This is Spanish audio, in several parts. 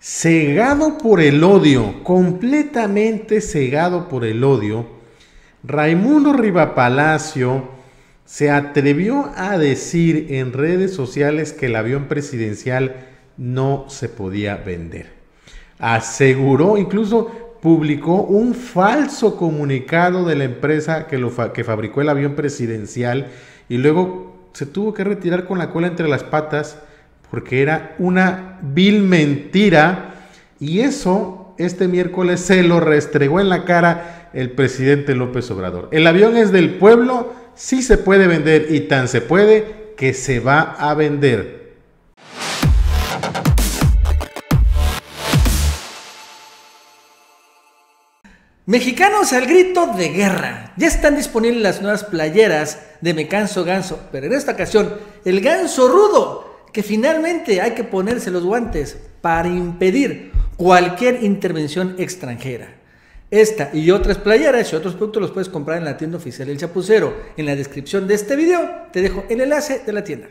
cegado por el odio, completamente cegado por el odio, Raimundo Rivapalacio se atrevió a decir en redes sociales que el avión presidencial no se podía vender. Aseguró, incluso publicó un falso comunicado de la empresa que, lo que fabricó el avión presidencial y luego se tuvo que retirar con la cola entre las patas porque era una vil mentira y eso este miércoles se lo restregó en la cara el presidente López Obrador. El avión es del pueblo, sí se puede vender y tan se puede que se va a vender. Mexicanos al grito de guerra. Ya están disponibles las nuevas playeras de Me Canso Ganso, pero en esta ocasión el ganso rudo que finalmente hay que ponerse los guantes para impedir cualquier intervención extranjera. Esta y otras playeras y otros productos los puedes comprar en la tienda oficial El Chapucero. En la descripción de este video te dejo el enlace de la tienda.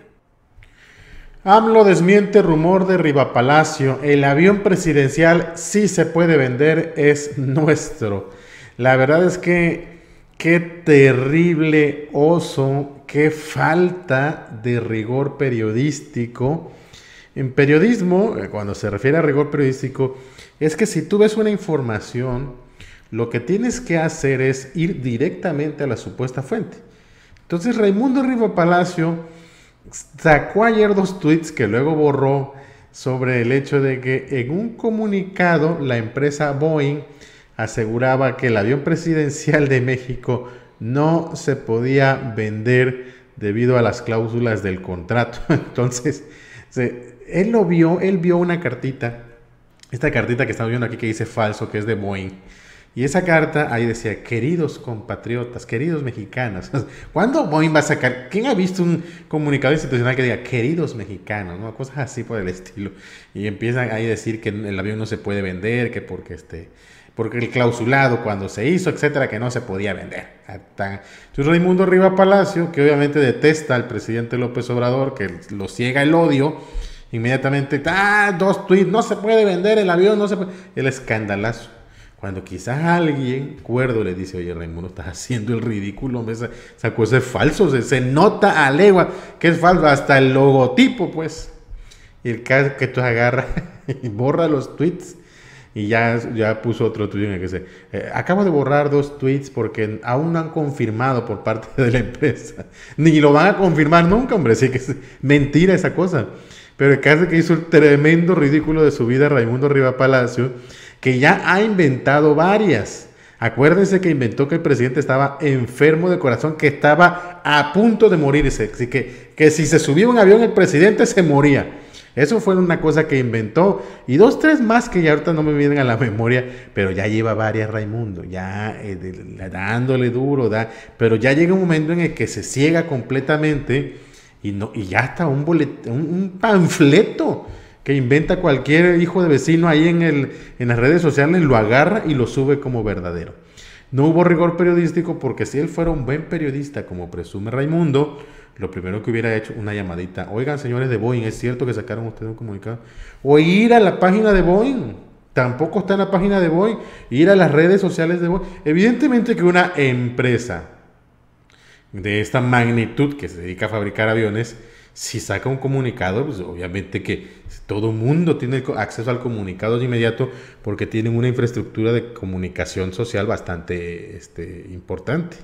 AMLO desmiente rumor de Palacio, El avión presidencial sí se puede vender, es nuestro. La verdad es que Qué terrible oso, qué falta de rigor periodístico. En periodismo, eh, cuando se refiere a rigor periodístico, es que si tú ves una información, lo que tienes que hacer es ir directamente a la supuesta fuente. Entonces Raimundo Riva Palacio sacó ayer dos tweets que luego borró sobre el hecho de que en un comunicado la empresa Boeing aseguraba que el avión presidencial de México no se podía vender debido a las cláusulas del contrato. Entonces, él lo vio, él vio una cartita, esta cartita que estamos viendo aquí que dice falso, que es de Boeing y esa carta ahí decía, queridos compatriotas, queridos mexicanos. ¿Cuándo Boeing va a sacar? ¿Quién ha visto un comunicado institucional que diga, queridos mexicanos? ¿no? Cosas así por el estilo. Y empiezan ahí a decir que el avión no se puede vender, que porque este porque el clausulado cuando se hizo, etcétera, que no se podía vender. Entonces Raimundo Riva Palacio, que obviamente detesta al presidente López Obrador, que lo ciega el odio, inmediatamente, ah, dos tweets, no se puede vender el avión, no se puede. El escandalazo. Cuando quizás alguien cuerdo le dice, oye Raimundo, estás haciendo el ridículo, hombre, esa, cosa es falso, se, nota a legua que es falso, hasta el logotipo, pues. Y el caso que tú agarras y borra los tweets y ya, ya puso otro tweet en el que se, eh, acabo de borrar dos tweets porque aún no han confirmado por parte de la empresa. Ni lo van a confirmar nunca, hombre, sí que es mentira esa cosa. Pero el caso que hizo el tremendo ridículo de su vida Raimundo Riva Palacio que ya ha inventado varias. Acuérdense que inventó que el presidente estaba enfermo de corazón, que estaba a punto de morirse, que, que si se subía un avión el presidente se moría. Eso fue una cosa que inventó. Y dos, tres más que ya ahorita no me vienen a la memoria, pero ya lleva varias Raimundo, ya eh, dándole duro, da, pero ya llega un momento en el que se ciega completamente y, no, y ya está un, un, panfleto que inventa cualquier hijo de vecino ahí en, el, en las redes sociales, lo agarra y lo sube como verdadero. No hubo rigor periodístico porque si él fuera un buen periodista, como presume Raimundo, lo primero que hubiera hecho una llamadita. Oigan, señores de Boeing, es cierto que sacaron ustedes un comunicado. O ir a la página de Boeing. Tampoco está en la página de Boeing. Ir a las redes sociales de Boeing. Evidentemente que una empresa de esta magnitud que se dedica a fabricar aviones si saca un comunicado, pues obviamente que todo mundo tiene acceso al comunicado de inmediato porque tienen una infraestructura de comunicación social bastante este, importante.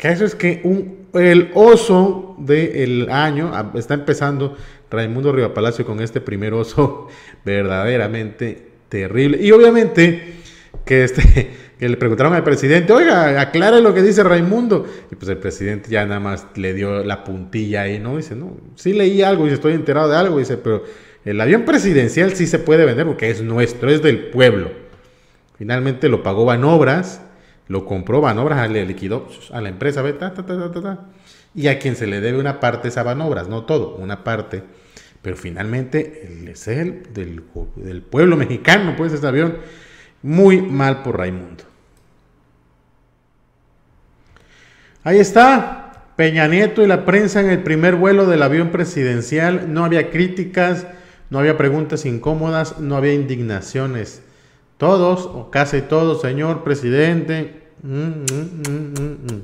eso es que un, el oso del año ah, está empezando Raimundo Palacio con este primer oso verdaderamente terrible. Y obviamente que, este, que le preguntaron al presidente, oiga, aclare lo que dice Raimundo. Y pues el presidente ya nada más le dio la puntilla ahí, ¿no? Dice, no, sí leí algo y estoy enterado de algo. Dice, pero el avión presidencial sí se puede vender porque es nuestro, es del pueblo. Finalmente lo pagó Banobras, lo compró Banobras, le liquidó a la empresa, ta, y a quien se le debe una parte es a Banobras, no todo, una parte. Pero finalmente es el del, del pueblo mexicano, pues ese avión. Muy mal por Raimundo. Ahí está. Peña Nieto y la prensa en el primer vuelo del avión presidencial. No había críticas, no había preguntas incómodas, no había indignaciones. Todos, o casi todos, señor presidente. Mm, mm, mm,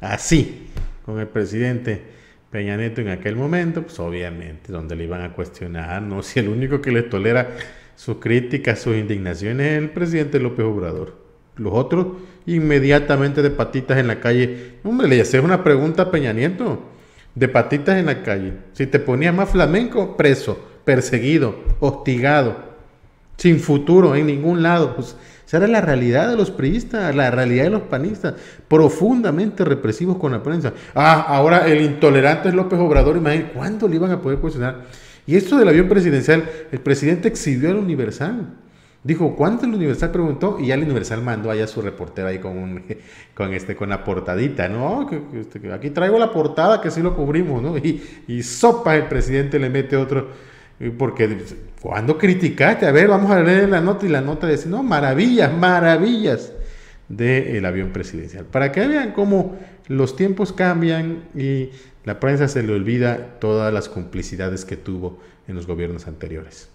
Así, con el presidente Peña Nieto en aquel momento, pues obviamente, donde le iban a cuestionar, no si el único que le tolera sus críticas, sus indignaciones el presidente López Obrador. Los otros inmediatamente de patitas en la calle. Hombre, le haces una pregunta a Peña Nieto. De patitas en la calle. Si te ponías más flamenco, preso, perseguido, hostigado, sin futuro en ningún lado. Pues, esa era la realidad de los priistas, la realidad de los panistas, profundamente represivos con la prensa. Ah, ahora el intolerante es López Obrador, imagínate, ¿cuándo le iban a poder cuestionar? Y esto del avión presidencial, el presidente exhibió al Universal. Dijo, ¿cuánto el Universal preguntó? Y ya el Universal mandó allá a su reportero ahí con, un, con, este, con la portadita, ¿no? Este, aquí traigo la portada que sí lo cubrimos, ¿no? Y, sopa el presidente le mete otro. Porque cuando criticaste, a ver, vamos a leer la nota y la nota dice, no, maravillas, maravillas del avión presidencial. Para que vean cómo los tiempos cambian y la prensa se le olvida todas las complicidades que tuvo en los gobiernos anteriores.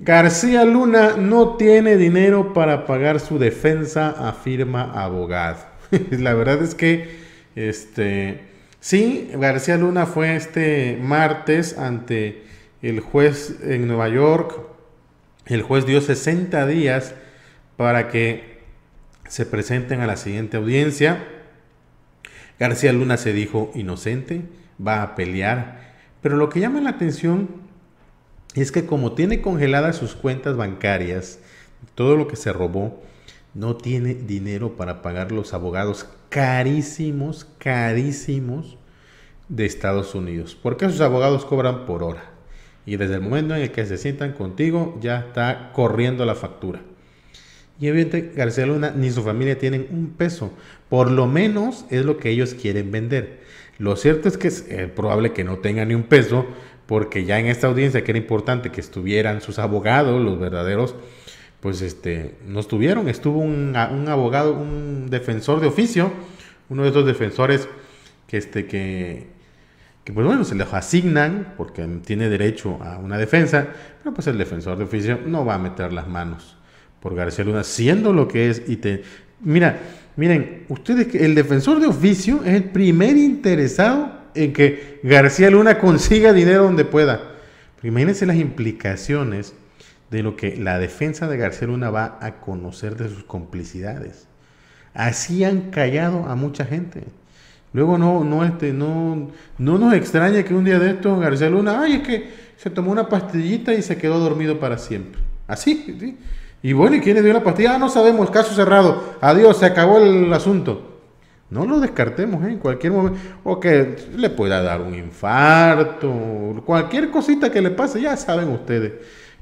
García Luna no tiene dinero para pagar su defensa, afirma abogado. La verdad es que, este, sí, García Luna fue este martes ante el juez en Nueva York. El juez dio 60 días para que se presenten a la siguiente audiencia. García Luna se dijo inocente, va a pelear, pero lo que llama la atención es que como tiene congeladas sus cuentas bancarias, todo lo que se robó, no tiene dinero para pagar los abogados carísimos, carísimos de Estados Unidos, porque sus abogados cobran por hora. Y desde el momento en el que se sientan contigo, ya está corriendo la factura. Y obviamente García Luna ni su familia tienen un peso. Por lo menos es lo que ellos quieren vender. Lo cierto es que es eh, probable que no tengan ni un peso, porque ya en esta audiencia que era importante que estuvieran sus abogados, los verdaderos, pues este, no estuvieron. Estuvo un, abogado, un defensor de oficio, uno de esos defensores que, este, que, que pues bueno, se les asignan porque tiene derecho a una defensa, pero pues el defensor de oficio no va a meter las manos por García Luna, siendo lo que es y te, Mira, miren, ustedes, que el defensor de oficio es el primer interesado en que García Luna consiga dinero donde pueda. imagínense las implicaciones de lo que la defensa de García Luna va a conocer de sus complicidades. Así han callado a mucha gente. Luego no, no, este, no, no nos extraña que un día de estos García Luna, ay, es que se tomó una pastillita y se quedó dormido para siempre. Así, ¿sí? Y bueno, ¿y quién le dio la pastilla? Ah, no sabemos, caso cerrado. Adiós, se acabó el asunto. No lo descartemos ¿eh? en cualquier momento. O que le pueda dar un infarto, cualquier cosita que le pase, ya saben ustedes.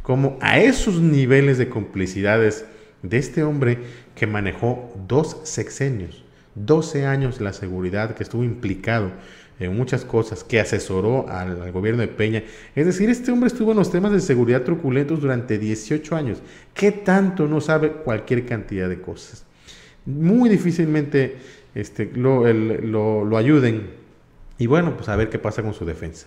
Como a esos niveles de complicidades de este hombre que manejó dos sexenios. 12 años la seguridad, que estuvo implicado en muchas cosas, que asesoró al, gobierno de Peña. Es decir, este hombre estuvo en los temas de seguridad truculentos durante 18 años. ¿Qué tanto no sabe cualquier cantidad de cosas? Muy difícilmente este, lo, lo ayuden. Y bueno, pues a ver qué pasa con su defensa.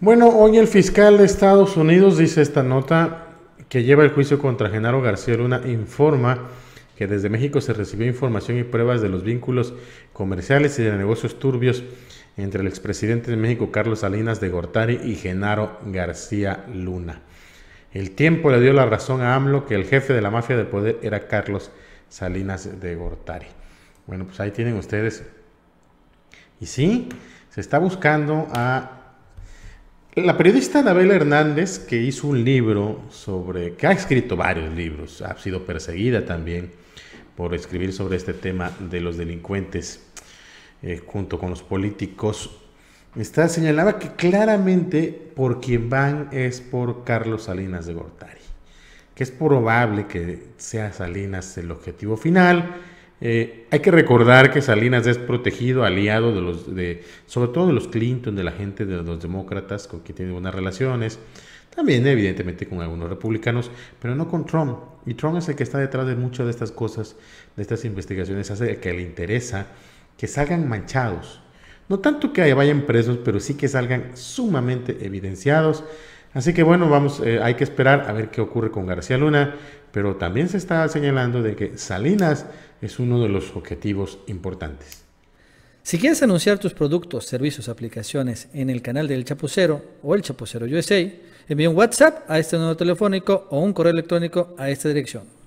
Bueno, hoy el fiscal de Estados Unidos dice esta nota que lleva el juicio contra Genaro García Luna informa que desde México se recibió información y pruebas de los vínculos comerciales y de negocios turbios entre el expresidente de México Carlos Salinas de Gortari y Genaro García Luna. El tiempo le dio la razón a AMLO que el jefe de la mafia de poder era Carlos Salinas de Gortari. Bueno, pues ahí tienen ustedes. Y sí, se está buscando a la periodista Anabel Hernández, que hizo un libro sobre, que ha escrito varios libros, ha sido perseguida también, por escribir sobre este tema de los delincuentes eh, junto con los políticos. Está, señalaba que claramente por quien van es por Carlos Salinas de Gortari, que es probable que sea Salinas el objetivo final. Eh, hay que recordar que Salinas es protegido, aliado de los, de, sobre todo de los Clinton, de la gente de los demócratas, con quien tiene buenas relaciones. También, evidentemente, con algunos republicanos, pero no con Trump. Y Trump es el que está detrás de muchas de estas cosas, de estas investigaciones, hace que le interesa que salgan manchados. No tanto que vayan presos, pero sí que salgan sumamente evidenciados. Así que bueno, vamos, eh, hay que esperar a ver qué ocurre con García Luna, pero también se está señalando de que Salinas es uno de los objetivos importantes. Si quieres anunciar tus productos, servicios, aplicaciones en el canal del Chapucero o el Chapucero USA, envía un WhatsApp a este número telefónico o un correo electrónico a esta dirección